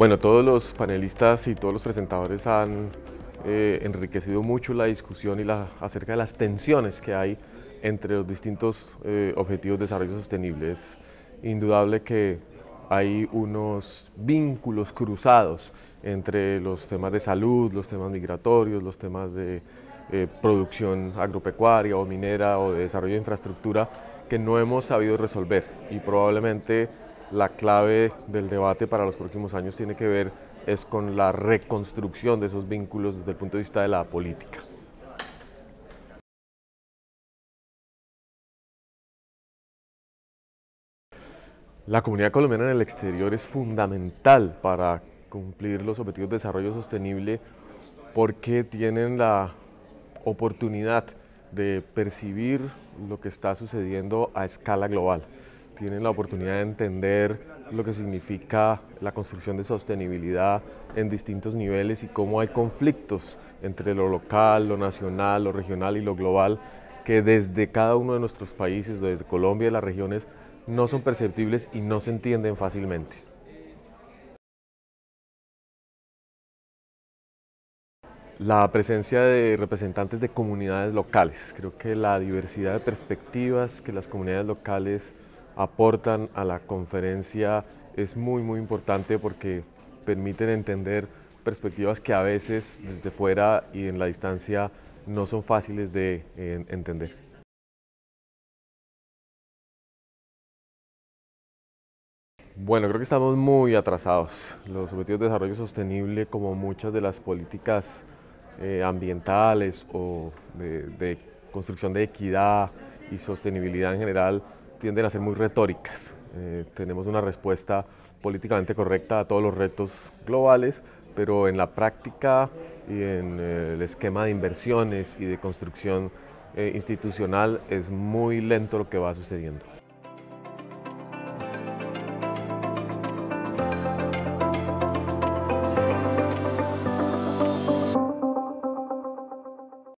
Bueno, todos los panelistas y todos los presentadores han eh, enriquecido mucho la discusión y la, acerca de las tensiones que hay entre los distintos eh, objetivos de desarrollo sostenible. Es indudable que hay unos vínculos cruzados entre los temas de salud, los temas migratorios, los temas de eh, producción agropecuaria o minera o de desarrollo de infraestructura que no hemos sabido resolver y probablemente la clave del debate para los próximos años tiene que ver es con la reconstrucción de esos vínculos desde el punto de vista de la política. La comunidad colombiana en el exterior es fundamental para cumplir los objetivos de desarrollo sostenible porque tienen la oportunidad de percibir lo que está sucediendo a escala global tienen la oportunidad de entender lo que significa la construcción de sostenibilidad en distintos niveles y cómo hay conflictos entre lo local, lo nacional, lo regional y lo global que desde cada uno de nuestros países, desde Colombia y las regiones, no son perceptibles y no se entienden fácilmente. la presencia de representantes de comunidades locales. Creo que la diversidad de perspectivas que las comunidades locales aportan a la conferencia es muy, muy importante porque permiten entender perspectivas que a veces desde fuera y en la distancia no son fáciles de eh, entender. Bueno, creo que estamos muy atrasados. Los objetivos de desarrollo sostenible, como muchas de las políticas eh, ambientales o de, construcción de equidad y sostenibilidad en general, tienden a ser muy retóricas. Eh, tenemos una respuesta políticamente correcta a todos los retos globales, pero en la práctica y en eh, el esquema de inversiones y de construcción eh, institucional es muy lento lo que va sucediendo.